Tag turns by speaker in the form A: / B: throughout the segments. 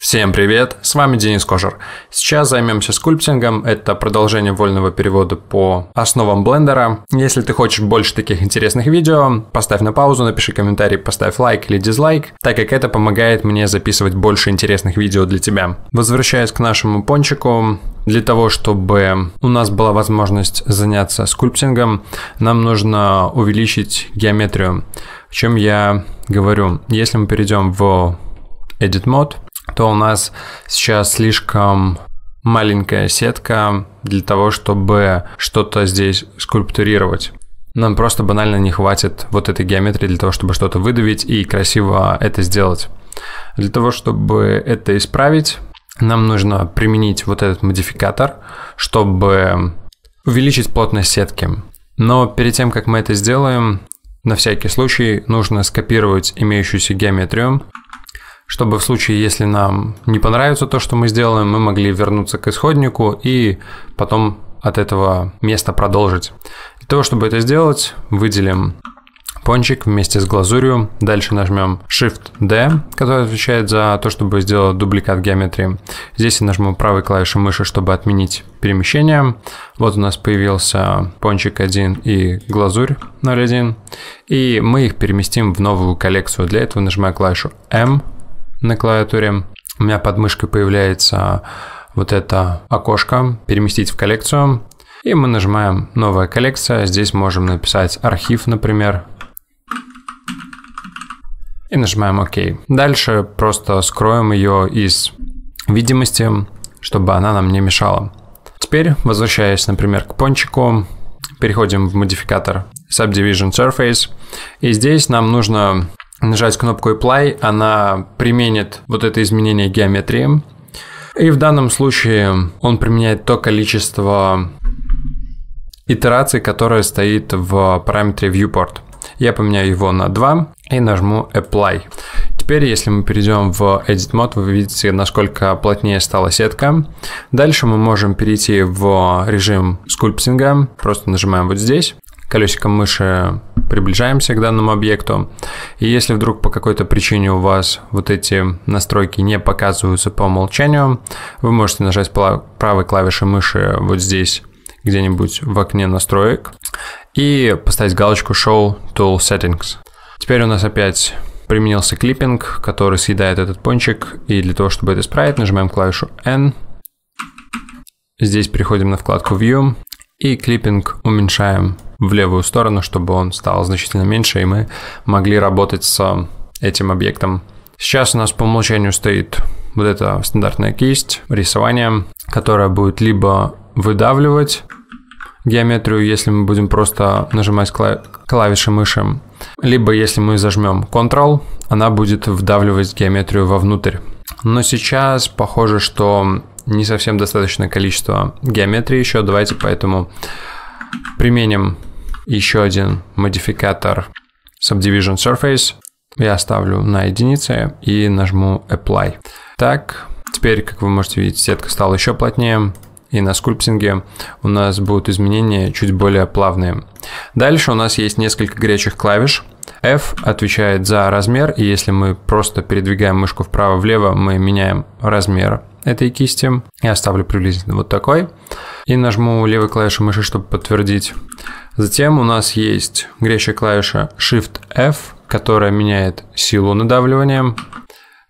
A: Всем привет, с вами Денис Кожер. Сейчас займемся скульптингом, это продолжение вольного перевода по основам блендера. Если ты хочешь больше таких интересных видео, поставь на паузу, напиши комментарий, поставь лайк или дизлайк, так как это помогает мне записывать больше интересных видео для тебя. Возвращаясь к нашему пончику, для того, чтобы у нас была возможность заняться скульптингом, нам нужно увеличить геометрию. В чем я говорю? Если мы перейдем в Edit Mode, то у нас сейчас слишком маленькая сетка для того, чтобы что-то здесь скульптурировать. Нам просто банально не хватит вот этой геометрии для того, чтобы что-то выдавить и красиво это сделать. Для того, чтобы это исправить, нам нужно применить вот этот модификатор, чтобы увеличить плотность сетки. Но перед тем, как мы это сделаем, на всякий случай нужно скопировать имеющуюся геометрию, чтобы в случае, если нам не понравится то, что мы сделаем, мы могли вернуться к исходнику и потом от этого места продолжить. Для того, чтобы это сделать, выделим пончик вместе с глазурью. Дальше нажмем Shift-D, который отвечает за то, чтобы сделать дубликат геометрии. Здесь я нажму правой клавишей мыши, чтобы отменить перемещение. Вот у нас появился пончик 1 и глазурь 0.1. И мы их переместим в новую коллекцию. Для этого нажимаю клавишу M, на клавиатуре. У меня под мышкой появляется вот это окошко «Переместить в коллекцию». И мы нажимаем «Новая коллекция». Здесь можем написать «Архив», например. И нажимаем «Ок». Дальше просто скроем ее из видимости, чтобы она нам не мешала. Теперь, возвращаясь, например, к пончику, переходим в модификатор Subdivision Surface. И здесь нам нужно нажать кнопку Apply, она применит вот это изменение геометрии. И в данном случае он применяет то количество итераций, которое стоит в параметре viewport. Я поменяю его на 2 и нажму Apply. Теперь, если мы перейдем в Edit Mode, вы видите, насколько плотнее стала сетка. Дальше мы можем перейти в режим скульптинга. Просто нажимаем вот здесь. Колесиком мыши приближаемся к данному объекту. И если вдруг по какой-то причине у вас вот эти настройки не показываются по умолчанию, вы можете нажать правой клавишей мыши вот здесь где-нибудь в окне настроек и поставить галочку Show Tool Settings. Теперь у нас опять применился клиппинг, который съедает этот пончик, и для того, чтобы это исправить, нажимаем клавишу N. Здесь переходим на вкладку View и клиппинг уменьшаем в левую сторону, чтобы он стал значительно меньше, и мы могли работать с этим объектом. Сейчас у нас по умолчанию стоит вот эта стандартная кисть рисования, которая будет либо выдавливать геометрию, если мы будем просто нажимать кла клавиши мыши, либо если мы зажмем Ctrl, она будет вдавливать геометрию вовнутрь. Но сейчас похоже, что не совсем достаточное количество геометрии еще, давайте поэтому применим еще один модификатор Subdivision Surface. Я ставлю на единице и нажму Apply. Так, теперь, как вы можете видеть, сетка стала еще плотнее. И на скульптинге у нас будут изменения чуть более плавные. Дальше у нас есть несколько горячих клавиш. F отвечает за размер, и если мы просто передвигаем мышку вправо-влево, мы меняем размер этой кисти. Я оставлю приблизительно вот такой. И нажму левой клавишу мыши, чтобы подтвердить. Затем у нас есть грещая клавиша Shift F, которая меняет силу надавливания.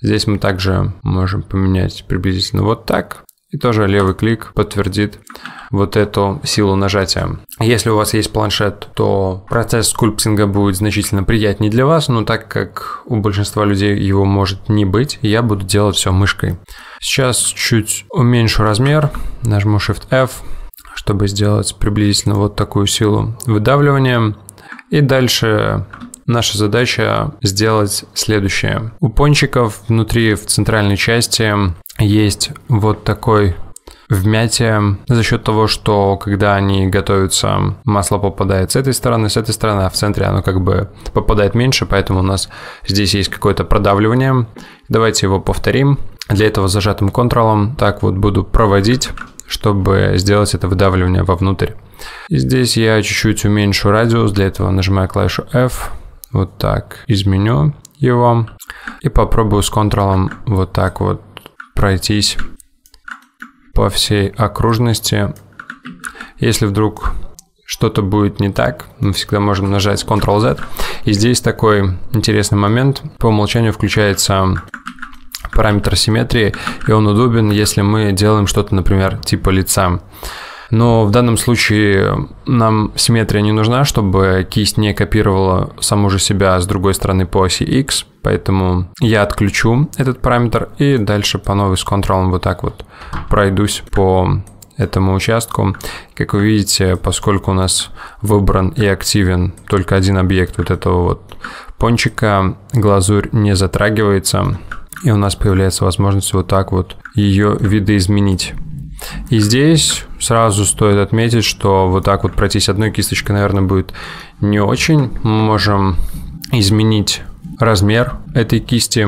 A: Здесь мы также можем поменять приблизительно вот так и тоже левый клик подтвердит вот эту силу нажатия. Если у вас есть планшет, то процесс скульптинга будет значительно приятнее для вас, но так как у большинства людей его может не быть, я буду делать все мышкой. Сейчас чуть уменьшу размер, нажму Shift F, чтобы сделать приблизительно вот такую силу выдавливания. И дальше наша задача сделать следующее. У пончиков внутри в центральной части есть вот такой вмятие за счет того, что когда они готовятся, масло попадает с этой стороны, с этой стороны, а в центре оно как бы попадает меньше, поэтому у нас здесь есть какое-то продавливание. Давайте его повторим. Для этого зажатым контролом так вот буду проводить, чтобы сделать это выдавливание вовнутрь. И здесь я чуть-чуть уменьшу радиус, для этого нажимаю клавишу F, вот так. Изменю его. И попробую с Ctrl вот так вот пройтись по всей окружности. Если вдруг что-то будет не так, мы всегда можем нажать Ctrl-Z. И здесь такой интересный момент. По умолчанию включается параметр симметрии, и он удобен, если мы делаем что-то, например, типа лица. Но в данном случае нам симметрия не нужна, чтобы кисть не копировала саму же себя с другой стороны по оси X, поэтому я отключу этот параметр и дальше по новой с контролем вот так вот пройдусь по этому участку. Как вы видите, поскольку у нас выбран и активен только один объект вот этого вот пончика, глазурь не затрагивается, и у нас появляется возможность вот так вот ее видоизменить. И здесь сразу стоит отметить, что вот так вот пройтись одной кисточкой, наверное, будет не очень. Мы можем изменить размер этой кисти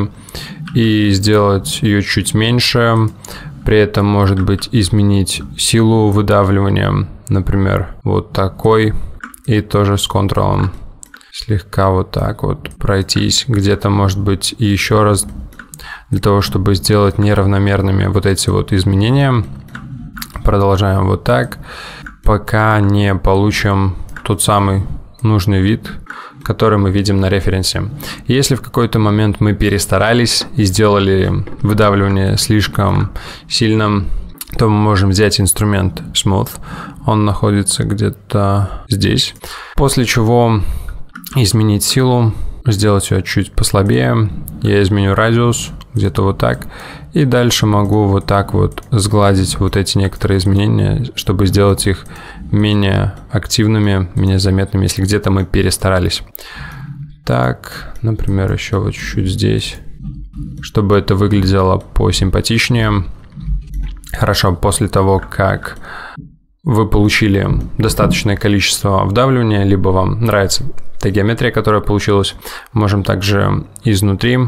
A: и сделать ее чуть меньше. При этом, может быть, изменить силу выдавливания, например, вот такой. И тоже с контролом слегка вот так вот пройтись. Где-то, может быть, еще раз для того, чтобы сделать неравномерными вот эти вот изменения. Продолжаем вот так, пока не получим тот самый нужный вид, который мы видим на референсе. Если в какой-то момент мы перестарались и сделали выдавливание слишком сильным, то мы можем взять инструмент Smooth. Он находится где-то здесь. После чего изменить силу, сделать ее чуть послабее. Я изменю радиус где-то вот так. И дальше могу вот так вот сгладить вот эти некоторые изменения, чтобы сделать их менее активными, менее заметными, если где-то мы перестарались. Так, например, еще вот чуть-чуть здесь, чтобы это выглядело посимпатичнее. Хорошо, после того, как вы получили достаточное количество вдавливания, либо вам нравится та геометрия, которая получилась, можем также изнутри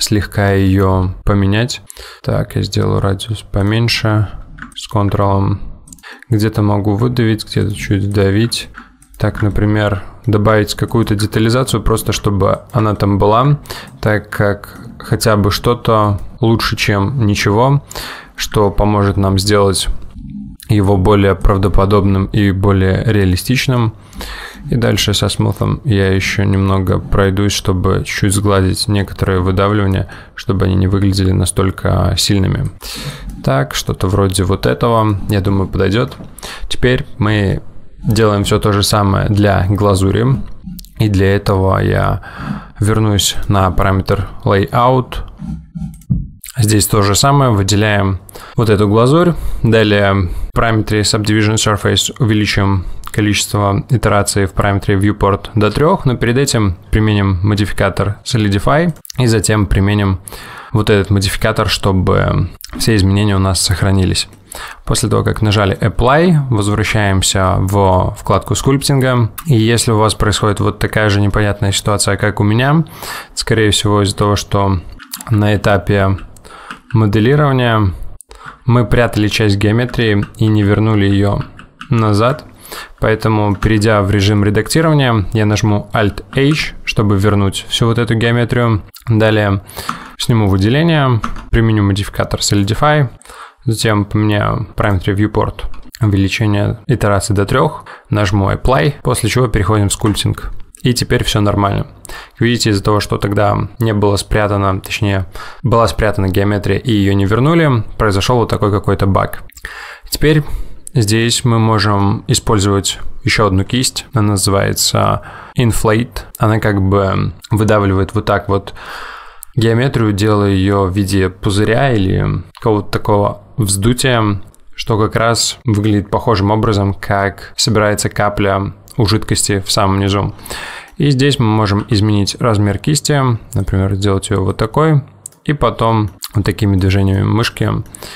A: слегка ее поменять. Так, я сделаю радиус поменьше с Ctrl. Где-то могу выдавить, где-то чуть давить. Так, например, добавить какую-то детализацию, просто чтобы она там была, так как хотя бы что-то лучше, чем ничего, что поможет нам сделать его более правдоподобным и более реалистичным. И дальше со смутом я еще немного пройдусь, чтобы чуть сгладить некоторые выдавливания, чтобы они не выглядели настолько сильными. Так, что-то вроде вот этого, я думаю, подойдет. Теперь мы делаем все то же самое для глазури. И для этого я вернусь на параметр layout, Здесь то же самое, выделяем вот эту глазурь. Далее в параметре Subdivision Surface увеличим количество итераций в параметре viewport до 3, но перед этим применим модификатор solidify и затем применим вот этот модификатор, чтобы все изменения у нас сохранились. После того, как нажали Apply, возвращаемся в вкладку скульптинга. И если у вас происходит вот такая же непонятная ситуация, как у меня, скорее всего из-за того, что на этапе моделирования мы прятали часть геометрии и не вернули ее назад. Поэтому, перейдя в режим редактирования, я нажму Alt-H, чтобы вернуть всю вот эту геометрию. Далее сниму выделение, применю модификатор Solidify, затем поменяю Parametry Viewport увеличение итерации до трех, нажму Apply, после чего переходим в скульптинг и теперь все нормально. видите, из-за того, что тогда не было спрятано, точнее, была спрятана геометрия и ее не вернули, произошел вот такой какой-то баг. Теперь здесь мы можем использовать еще одну кисть, она называется Inflate. Она как бы выдавливает вот так вот геометрию, делая ее в виде пузыря или какого-то такого вздутия, что как раз выглядит похожим образом, как собирается капля у жидкости в самом низу. И здесь мы можем изменить размер кисти, например, сделать ее вот такой, и потом вот такими движениями мышки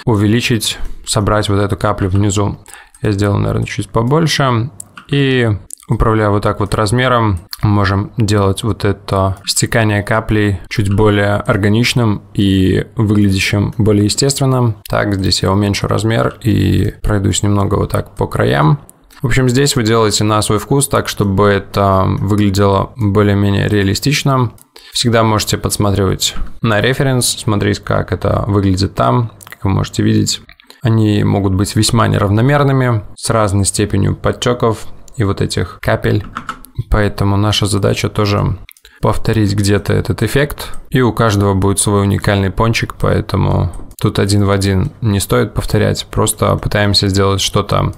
A: увеличить, собрать вот эту каплю внизу. Я сделал, наверное, чуть побольше. И управляя вот так вот размером, мы можем делать вот это стекание каплей чуть более органичным и выглядящим более естественным. Так, здесь я уменьшу размер и пройдусь немного вот так по краям. В общем, здесь вы делаете на свой вкус так, чтобы это выглядело более-менее реалистично. Всегда можете подсматривать на референс, смотреть, как это выглядит там, как вы можете видеть. Они могут быть весьма неравномерными, с разной степенью подтеков и вот этих капель. Поэтому наша задача тоже повторить где-то этот эффект. И у каждого будет свой уникальный пончик, поэтому тут один в один не стоит повторять. Просто пытаемся сделать что-то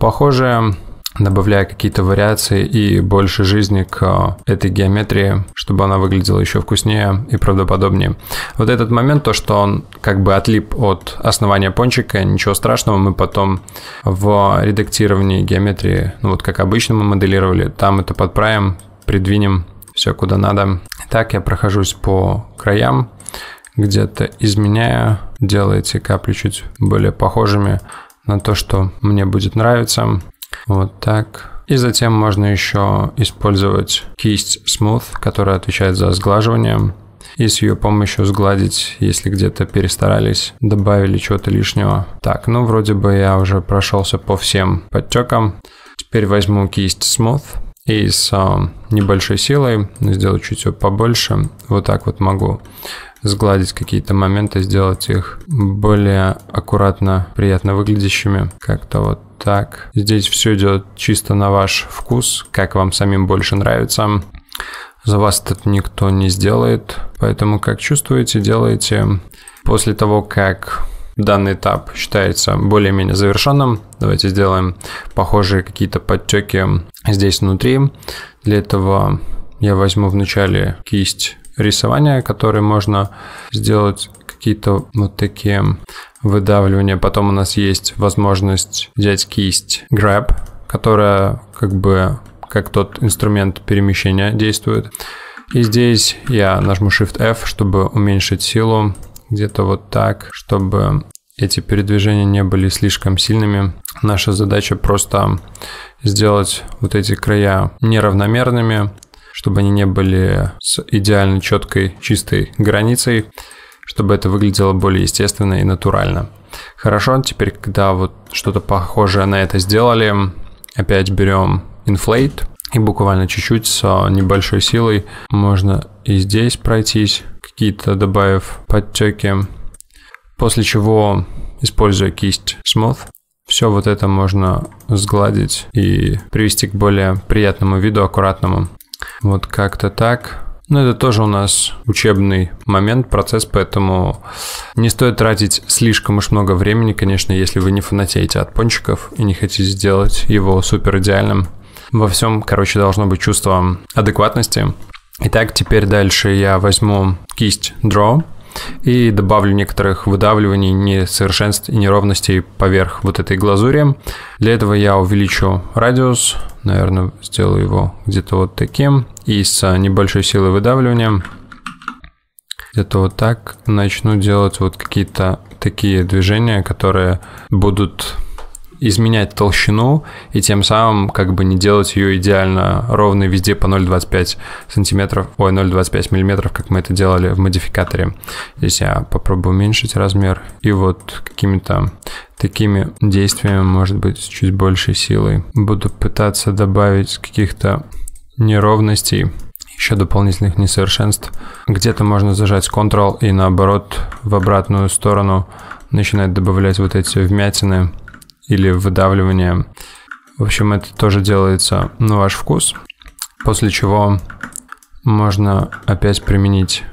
A: Похоже, добавляя какие-то вариации и больше жизни к э, этой геометрии, чтобы она выглядела еще вкуснее и правдоподобнее. Вот этот момент, то, что он как бы отлип от основания пончика, ничего страшного, мы потом в редактировании геометрии, ну вот как обычно мы моделировали, там это подправим, придвинем все куда надо. Так я прохожусь по краям, где-то изменяя, изменяю, эти капли чуть более похожими на то, что мне будет нравиться. Вот так. И затем можно еще использовать кисть Smooth, которая отвечает за сглаживание. И с ее помощью сгладить, если где-то перестарались, добавили чего-то лишнего. Так, ну вроде бы я уже прошелся по всем подтекам. Теперь возьму кисть Smooth и с а, небольшой силой сделать чуть побольше. Вот так вот могу сгладить какие-то моменты, сделать их более аккуратно, приятно выглядящими. Как-то вот так. Здесь все идет чисто на ваш вкус, как вам самим больше нравится. За вас это никто не сделает, поэтому как чувствуете, делайте После того, как данный этап считается более-менее завершенным, давайте сделаем похожие какие-то подтеки здесь внутри. Для этого я возьму вначале кисть рисования, которой можно сделать какие-то вот такие выдавливания. Потом у нас есть возможность взять кисть Grab, которая как бы как тот инструмент перемещения действует. И здесь я нажму Shift F, чтобы уменьшить силу где-то вот так, чтобы эти передвижения не были слишком сильными. Наша задача просто сделать вот эти края неравномерными, чтобы они не были с идеально четкой, чистой границей, чтобы это выглядело более естественно и натурально. Хорошо, теперь, когда вот что-то похожее на это сделали, опять берем Inflate, и буквально чуть-чуть с небольшой силой можно и здесь пройтись, какие-то добавив подтеки. После чего, используя кисть Smooth, все вот это можно сгладить и привести к более приятному виду, аккуратному. Вот как-то так. Но это тоже у нас учебный момент, процесс, поэтому не стоит тратить слишком уж много времени, конечно, если вы не фанатеете от пончиков и не хотите сделать его супер идеальным. Во всем, короче, должно быть чувство адекватности. Итак, теперь дальше я возьму кисть Draw и добавлю некоторых выдавливаний, несовершенств и неровностей поверх вот этой глазури. Для этого я увеличу радиус, наверное, сделаю его где-то вот таким, и с небольшой силой выдавливания где-то вот так начну делать вот какие-то такие движения, которые будут изменять толщину и тем самым как бы не делать ее идеально ровной везде по 0,25 сантиметров, ой, 0,25 миллиметров, как мы это делали в модификаторе. Здесь я попробую уменьшить размер и вот какими-то такими действиями, может быть, с чуть большей силой. Буду пытаться добавить каких-то неровностей, еще дополнительных несовершенств. Где-то можно зажать Ctrl и наоборот в обратную сторону начинает добавлять вот эти вмятины или выдавливание. В общем, это тоже делается на ваш вкус, после чего можно опять применить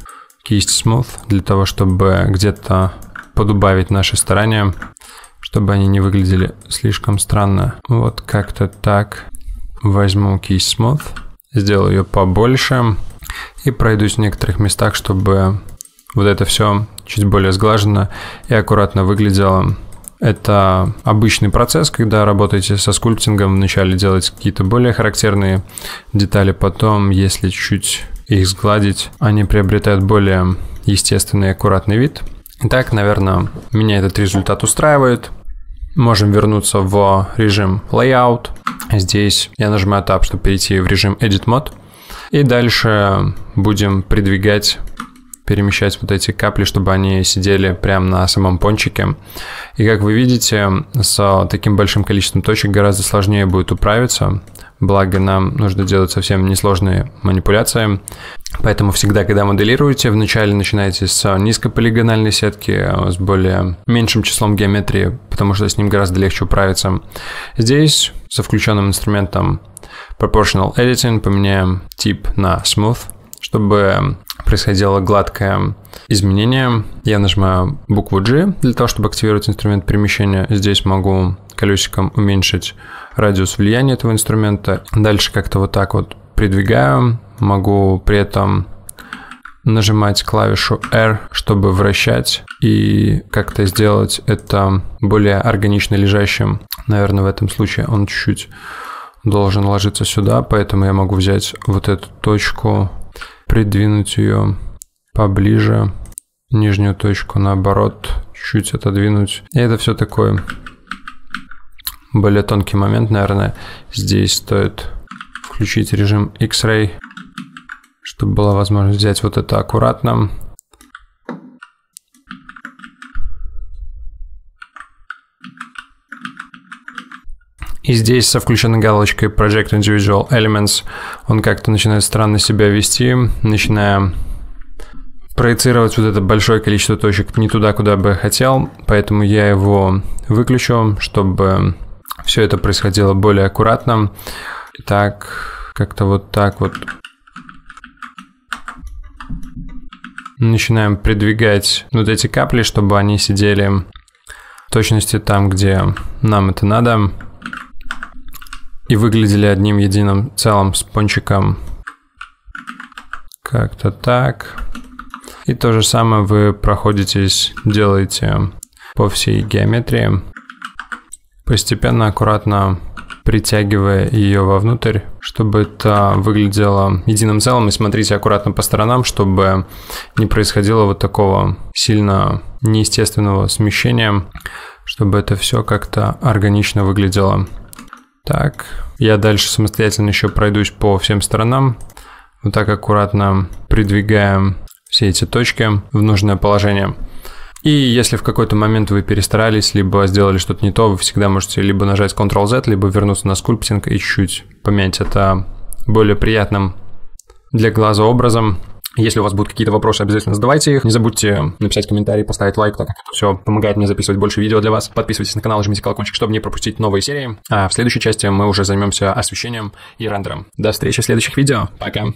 A: кисть Smooth для того, чтобы где-то подубавить наши старания, чтобы они не выглядели слишком странно. Вот как-то так. Возьму кисть Smooth, сделаю ее побольше и пройдусь в некоторых местах, чтобы вот это все чуть более сглажено и аккуратно выглядело. Это обычный процесс, когда работаете со скульптингом, вначале делаете какие-то более характерные детали, потом, если чуть чуть их сгладить, они приобретают более естественный и аккуратный вид. Итак, наверное, меня этот результат устраивает. Можем вернуться в режим Layout. Здесь я нажимаю Tab, чтобы перейти в режим Edit Mode. И дальше будем придвигать перемещать вот эти капли, чтобы они сидели прямо на самом пончике. И как вы видите, с таким большим количеством точек гораздо сложнее будет управиться. Благо нам нужно делать совсем несложные манипуляции. Поэтому всегда, когда моделируете, вначале начинайте с низкополигональной сетки, с более меньшим числом геометрии, потому что с ним гораздо легче управиться. Здесь со включенным инструментом Proportional Editing поменяем тип на Smooth – чтобы происходило гладкое изменение, я нажимаю букву G для того, чтобы активировать инструмент перемещения. Здесь могу колесиком уменьшить радиус влияния этого инструмента. Дальше как-то вот так вот придвигаю. Могу при этом нажимать клавишу R, чтобы вращать и как-то сделать это более органично лежащим. Наверное, в этом случае он чуть-чуть должен ложиться сюда, поэтому я могу взять вот эту точку придвинуть ее поближе, нижнюю точку наоборот, чуть отодвинуть. И это все такой Более тонкий момент, наверное, здесь стоит включить режим X-Ray, чтобы была возможность взять вот это аккуратно, И здесь со включенной галочкой Project Individual Elements он как-то начинает странно себя вести, начиная проецировать вот это большое количество точек не туда, куда бы хотел, поэтому я его выключу, чтобы все это происходило более аккуратно. Итак, как-то вот так вот. Начинаем придвигать вот эти капли, чтобы они сидели в точности там, где нам это надо и выглядели одним единым целым с пончиком. Как-то так. И то же самое вы проходитесь, делаете по всей геометрии, постепенно, аккуратно притягивая ее вовнутрь, чтобы это выглядело единым целым. И смотрите аккуратно по сторонам, чтобы не происходило вот такого сильно неестественного смещения, чтобы это все как-то органично выглядело. Так, я дальше самостоятельно еще пройдусь по всем сторонам. Вот так аккуратно придвигаем все эти точки в нужное положение. И если в какой-то момент вы перестарались, либо сделали что-то не то, вы всегда можете либо нажать Ctrl-Z, либо вернуться на скульптинг и чуть-чуть поменять это более приятным для глаза образом. Если у вас будут какие-то вопросы, обязательно задавайте их. Не забудьте написать комментарий, поставить лайк, так как это все помогает мне записывать больше видео для вас. Подписывайтесь на канал, жмите колокольчик, чтобы не пропустить новые серии. А в следующей части мы уже займемся освещением и рендером. До встречи в следующих видео. Пока.